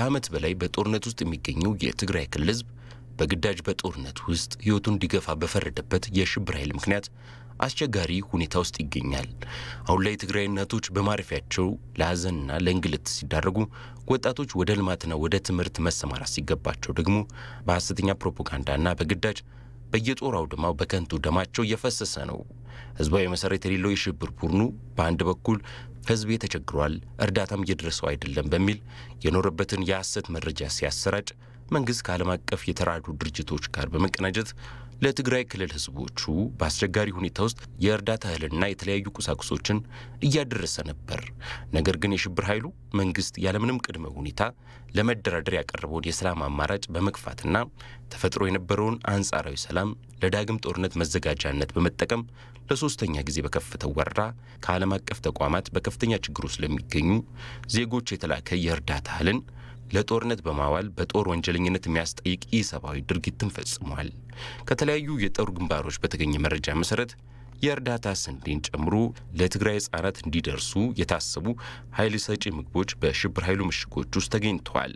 ከዓመት በላይ በጦርነት ውስጥ የሚገኘው የትግራይ ክልል ህዝብ በግዳጅ በጦርነት ውስጥ ህይወቱን እንዲገፋ በፈረደበት የሽብር ኃይል ምክንያት አስቸጋሪ ሁኔታ ውስጥ ይገኛል። አሁን ላይ የትግራይ እናቶች በማረፊያቸው ለሀዘንና ለእንግልት ሲዳረጉ፣ ወጣቶች ወደ ልማትና ወደ ትምህርት መሰማራት ሲገባቸው ደግሞ በሐሰተኛ ፕሮፓጋንዳና በግዳጅ በየጦር አውድማው በከንቱ ደማቸው እየፈሰሰ ነው። ህዝባዊ መሰረት የሌለው የሽብር ቡድኑ በአንድ በኩል ህዝቤ ተቸግሯል፣ እርዳታም እየደረሰው አይደለም በሚል የኖረበትን የሐሰት መረጃ ሲያሰራጭ መንግስት ከዓለም አቀፍ የተራዱ ድርጅቶች ጋር በመቀናጀት ለትግራይ ክልል ህዝቦቹ በአስቸጋሪ ሁኔታ ውስጥ የእርዳታ እህልና የተለያዩ ቁሳቁሶችን እያደረሰ ነበር። ነገር ግን የሽብር ኃይሉ መንግስት ያለምንም ቅድመ ሁኔታ ለመደራደር ያቀረበውን የሰላም አማራጭ በመግፋትና ተፈጥሮ የነበረውን አንጻራዊ ሰላም ለዳግም ጦርነት መዘጋጃነት በመጠቀም ለሶስተኛ ጊዜ በከፍተው ወረራ ከዓለም አቀፍ ተቋማት በከፍተኛ ችግር ውስጥ ለሚገኙ ዜጎች የተላከ የእርዳታ እህልን ለጦርነት በማዋል በጦር ወንጀለኝነት የሚያስጠይቅ ኢሰብአዊ ድርጊትን ፈጽሟል። ከተለያዩ የጦር ግንባሮች በተገኘ መረጃ መሰረት የእርዳታ ስንዴን ጨምሮ ለትግራይ ህጻናት እንዲደርሱ የታሰቡ ኃይል ሰጪ ምግቦች በሽብር ኃይሉ ምሽጎች ውስጥ ተገኝተዋል።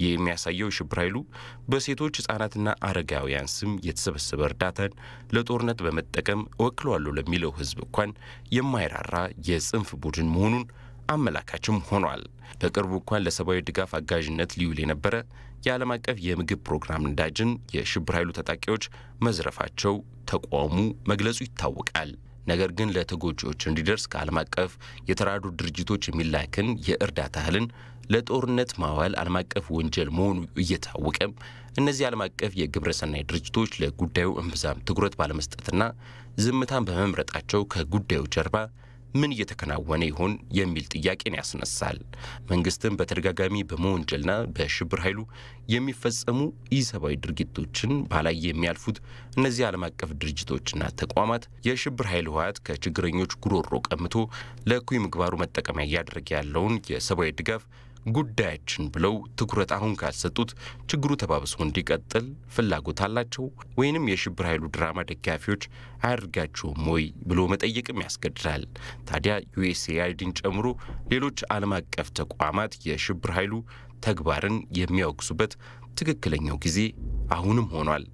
ይህ የሚያሳየው ሽብር ኃይሉ በሴቶች ህጻናትና አረጋውያን ስም የተሰበሰበ እርዳታን ለጦርነት በመጠቀም እወክለዋለሁ ለሚለው ህዝብ እንኳን የማይራራ የጽንፍ ቡድን መሆኑን አመላካችም ሆኗል። በቅርቡ እንኳን ለሰብአዊ ድጋፍ አጋዥነት ሊውል የነበረ የዓለም አቀፍ የምግብ ፕሮግራም ነዳጅን የሽብር ኃይሉ ታጣቂዎች መዝረፋቸው ተቋሙ መግለጹ ይታወቃል። ነገር ግን ለተጎጂዎች እንዲደርስ ከዓለም አቀፍ የተራዱ ድርጅቶች የሚላክን የእርዳታ እህልን ለጦርነት ማዋል ዓለም አቀፍ ወንጀል መሆኑ እየታወቀ እነዚህ ዓለም አቀፍ የግብረሰናይ ድርጅቶች ለጉዳዩ እምብዛም ትኩረት ባለመስጠትና ዝምታን በመምረጣቸው ከጉዳዩ ጀርባ ምን እየተከናወነ ይሆን የሚል ጥያቄን ያስነሳል። መንግስትም በተደጋጋሚ በመወንጀልና በሽብር ኃይሉ የሚፈጸሙ ኢሰብአዊ ድርጊቶችን ባላይ የሚያልፉት እነዚህ ዓለም አቀፍ ድርጅቶችና ተቋማት የሽብር ኃይል ህወሓት ከችግረኞች ጉሮሮ ቀምቶ ለእኩይ ምግባሩ መጠቀሚያ እያደረገ ያለውን የሰብአዊ ድጋፍ ጉዳያችን ብለው ትኩረት አሁን ካልሰጡት ችግሩ ተባብሶ እንዲቀጥል ፍላጎት አላቸው ወይንም የሽብር ኃይሉ ድራማ ደጋፊዎች አያደርጋችሁም ወይ ብሎ መጠየቅም ያስገድዳል። ታዲያ ዩኤስኤአይዲን ጨምሮ ሌሎች ዓለም አቀፍ ተቋማት የሽብር ኃይሉ ተግባርን የሚያወግዙበት ትክክለኛው ጊዜ አሁንም ሆኗል።